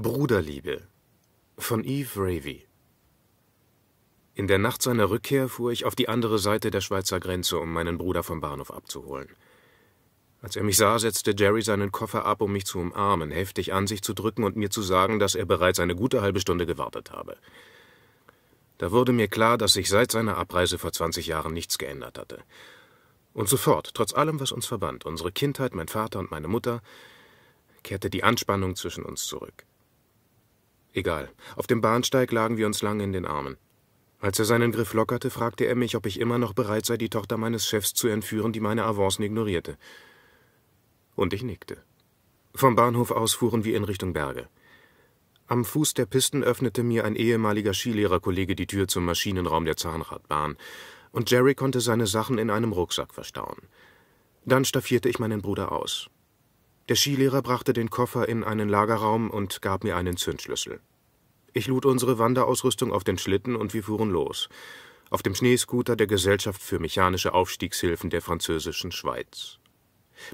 Bruderliebe von Eve Ravy In der Nacht seiner Rückkehr fuhr ich auf die andere Seite der Schweizer Grenze, um meinen Bruder vom Bahnhof abzuholen. Als er mich sah, setzte Jerry seinen Koffer ab, um mich zu umarmen, heftig an sich zu drücken und mir zu sagen, dass er bereits eine gute halbe Stunde gewartet habe. Da wurde mir klar, dass sich seit seiner Abreise vor 20 Jahren nichts geändert hatte. Und sofort, trotz allem, was uns verband, unsere Kindheit, mein Vater und meine Mutter, kehrte die Anspannung zwischen uns zurück. Egal. Auf dem Bahnsteig lagen wir uns lange in den Armen. Als er seinen Griff lockerte, fragte er mich, ob ich immer noch bereit sei, die Tochter meines Chefs zu entführen, die meine Avancen ignorierte. Und ich nickte. Vom Bahnhof aus fuhren wir in Richtung Berge. Am Fuß der Pisten öffnete mir ein ehemaliger Skilehrerkollege die Tür zum Maschinenraum der Zahnradbahn, und Jerry konnte seine Sachen in einem Rucksack verstauen. Dann staffierte ich meinen Bruder aus. Der Skilehrer brachte den Koffer in einen Lagerraum und gab mir einen Zündschlüssel. Ich lud unsere Wanderausrüstung auf den Schlitten und wir fuhren los. Auf dem Schneescooter der Gesellschaft für mechanische Aufstiegshilfen der französischen Schweiz.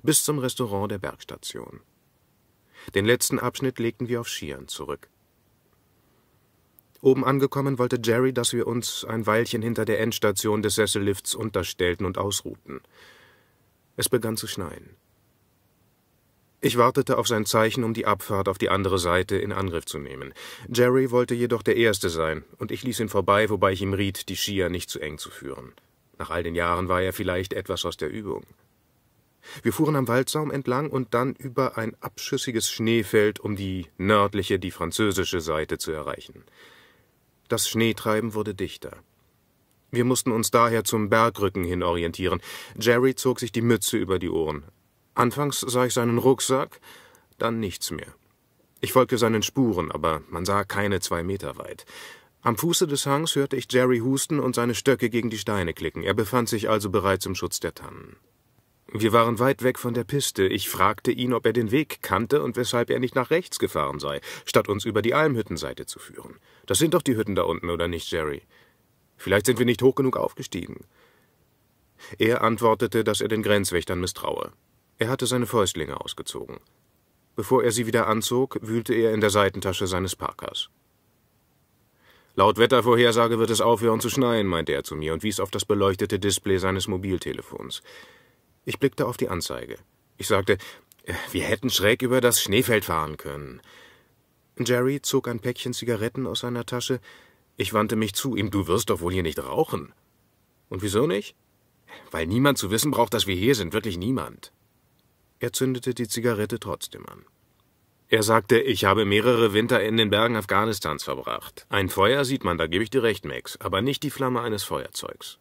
Bis zum Restaurant der Bergstation. Den letzten Abschnitt legten wir auf Skiern zurück. Oben angekommen wollte Jerry, dass wir uns ein Weilchen hinter der Endstation des Sessellifts unterstellten und ausruhten. Es begann zu schneien. Ich wartete auf sein Zeichen, um die Abfahrt auf die andere Seite in Angriff zu nehmen. Jerry wollte jedoch der Erste sein, und ich ließ ihn vorbei, wobei ich ihm riet, die Skier nicht zu eng zu führen. Nach all den Jahren war er vielleicht etwas aus der Übung. Wir fuhren am Waldsaum entlang und dann über ein abschüssiges Schneefeld, um die nördliche, die französische Seite zu erreichen. Das Schneetreiben wurde dichter. Wir mussten uns daher zum Bergrücken hin orientieren. Jerry zog sich die Mütze über die Ohren, Anfangs sah ich seinen Rucksack, dann nichts mehr. Ich folgte seinen Spuren, aber man sah keine zwei Meter weit. Am Fuße des Hangs hörte ich Jerry husten und seine Stöcke gegen die Steine klicken. Er befand sich also bereits im Schutz der Tannen. Wir waren weit weg von der Piste. Ich fragte ihn, ob er den Weg kannte und weshalb er nicht nach rechts gefahren sei, statt uns über die Almhüttenseite zu führen. Das sind doch die Hütten da unten, oder nicht, Jerry? Vielleicht sind wir nicht hoch genug aufgestiegen. Er antwortete, dass er den Grenzwächtern misstraue. Er hatte seine Fäustlinge ausgezogen. Bevor er sie wieder anzog, wühlte er in der Seitentasche seines Parkers. Laut Wettervorhersage wird es aufhören zu schneien, meinte er zu mir und wies auf das beleuchtete Display seines Mobiltelefons. Ich blickte auf die Anzeige. Ich sagte, äh, wir hätten schräg über das Schneefeld fahren können. Jerry zog ein Päckchen Zigaretten aus seiner Tasche. Ich wandte mich zu ihm, du wirst doch wohl hier nicht rauchen. Und wieso nicht? Weil niemand zu wissen braucht, dass wir hier sind, wirklich niemand. Er zündete die Zigarette trotzdem an. Er sagte, ich habe mehrere Winter in den Bergen Afghanistans verbracht. Ein Feuer sieht man, da gebe ich dir recht, Max, aber nicht die Flamme eines Feuerzeugs.